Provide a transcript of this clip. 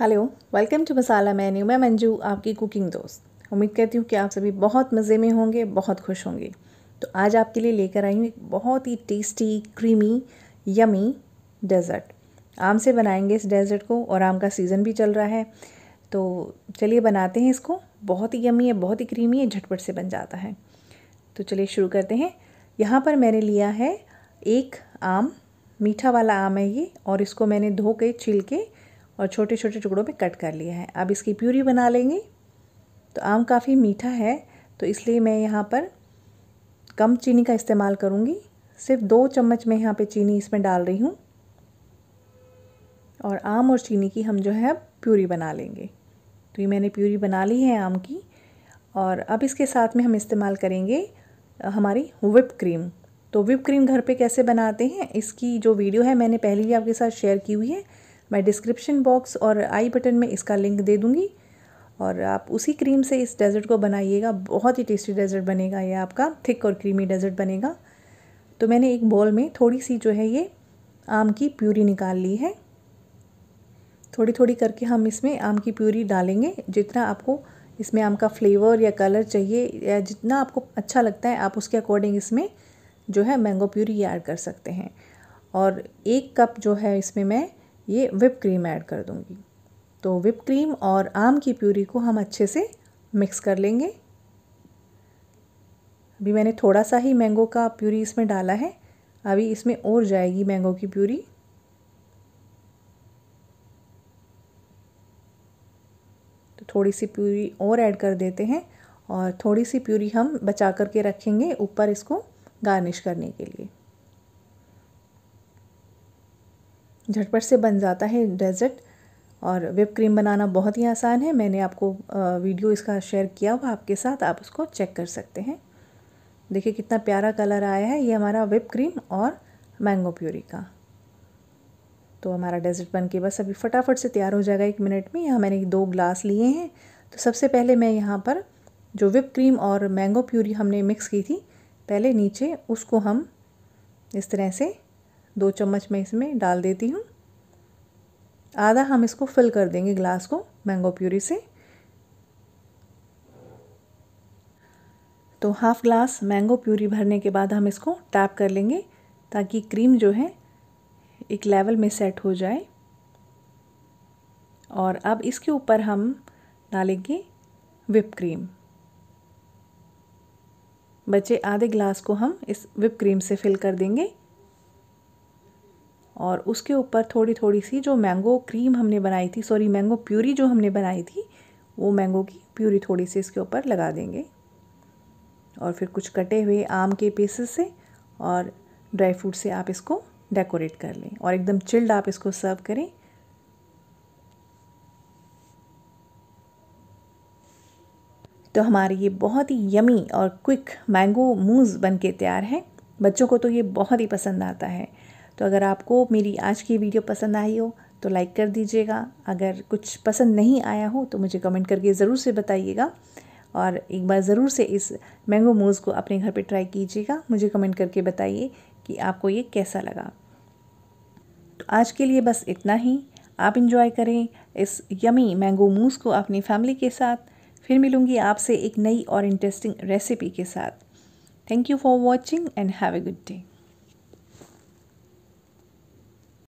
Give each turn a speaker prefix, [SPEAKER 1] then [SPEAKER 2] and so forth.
[SPEAKER 1] hello welcome to masala menu मैं मंजू आपकी cooking दोस्त उम्मीद करती हूँ कि आप सभी बहुत मज़े में होंगे बहुत खुश होंगे तो आज आपके लिए लेकर आई हूँ एक बहुत ही टेस्टी क्रीमी यमी डेज़र्ट आम से बनाएंगे इस डेज़र्ट को और आम का सीज़न भी चल रहा है तो चलिए बनाते हैं इसको बहुत ही यमी है बहुत ही क्रीमी है झटपट से बन जाता है तो चलिए शुरू करते हैं यहाँ पर मैंने लिया है एक आम मीठा वाला आम है ये और इसको मैंने धो के छिल के और छोटे छोटे टुकड़ों में कट कर लिया है अब इसकी प्यूरी बना लेंगे तो आम काफ़ी मीठा है तो इसलिए मैं यहाँ पर कम चीनी का इस्तेमाल करूँगी सिर्फ दो चम्मच में यहाँ पे चीनी इसमें डाल रही हूँ और आम और चीनी की हम जो है प्यूरी बना लेंगे तो ये मैंने प्यूरी बना ली है आम की और अब इसके साथ में हम इस्तेमाल करेंगे हमारी विप क्रीम तो विप क्रीम घर पे कैसे बनाते हैं इसकी जो वीडियो है मैंने पहले ही आपके साथ शेयर की हुई है मैं डिस्क्रिप्शन बॉक्स और आई बटन में इसका लिंक दे दूँगी और आप उसी क्रीम से इस डेज़र्ट को बनाइएगा बहुत ही टेस्टी डेज़र्ट बनेगा ये आपका थिक और क्रीमी डेज़र्ट बनेगा तो मैंने एक बॉल में थोड़ी सी जो है ये आम की प्यूरी निकाल ली है थोड़ी थोड़ी करके हम इसमें आम की प्यूरी डालेंगे जितना आपको इसमें आम का फ्लेवर या कलर चाहिए या जितना आपको अच्छा लगता है आप उसके अकॉर्डिंग इसमें जो है मैंगो प्यूरी ऐड कर सकते हैं और एक कप जो है इसमें मैं ये विप क्रीम ऐड कर दूँगी तो विप क्रीम और आम की प्यूरी को हम अच्छे से मिक्स कर लेंगे अभी मैंने थोड़ा सा ही मैंगो का प्यूरी इसमें डाला है अभी इसमें और जाएगी मैंगो की प्यूरी तो थोड़ी सी प्यूरी और ऐड कर देते हैं और थोड़ी सी प्यूरी हम बचा करके रखेंगे ऊपर इसको गार्निश करने के लिए झटपट से बन जाता है डेज़र्ट और विप क्रीम बनाना बहुत ही आसान है मैंने आपको वीडियो इसका शेयर किया हुआ आपके साथ आप उसको चेक कर सकते हैं देखिए कितना प्यारा कलर आया है ये हमारा विप क्रीम और मैंगो प्यूरी का तो हमारा डेजर्ट बन के बस अभी फटाफट से तैयार हो जाएगा एक मिनट में यहाँ मैंने दो ग्लास लिए हैं तो सबसे पहले मैं यहाँ पर जो विप क्रीम और मैंगो प्यूरी हमने मिक्स की थी पहले नीचे उसको हम इस तरह से दो चम्मच मैं इसमें डाल देती हूँ आधा हम इसको फिल कर देंगे ग्लास को मैंगो प्यूरी से तो हाफ़ ग्लास मैंगो प्यूरी भरने के बाद हम इसको टैप कर लेंगे ताकि क्रीम जो है एक लेवल में सेट हो जाए और अब इसके ऊपर हम डालेंगे विप क्रीम बचे आधे ग्लास को हम इस विप क्रीम से फिल कर देंगे और उसके ऊपर थोड़ी थोड़ी सी जो मैंगो क्रीम हमने बनाई थी सॉरी मैंगो प्यूरी जो हमने बनाई थी वो मैंगो की प्यूरी थोड़ी सी इसके ऊपर लगा देंगे और फिर कुछ कटे हुए आम के पीसेस से और ड्राई फ्रूट से आप इसको डेकोरेट कर लें और एकदम चिल्ड आप इसको सर्व करें तो हमारी ये बहुत ही यमी और क्विक मैंगो मूज़ बन के तैयार हैं बच्चों को तो ये बहुत ही पसंद आता है तो अगर आपको मेरी आज की वीडियो पसंद आई हो तो लाइक कर दीजिएगा अगर कुछ पसंद नहीं आया हो तो मुझे कमेंट करके ज़रूर से बताइएगा और एक बार ज़रूर से इस मैंगो मूज को अपने घर पे ट्राई कीजिएगा मुझे कमेंट करके बताइए कि आपको ये कैसा लगा तो आज के लिए बस इतना ही आप इन्जॉय करें इस यमी मैंगो मूज़ को अपनी फैमिली के साथ फिर मिलूँगी आपसे एक नई और इंटरेस्टिंग रेसिपी के साथ thank you for watching and have a good day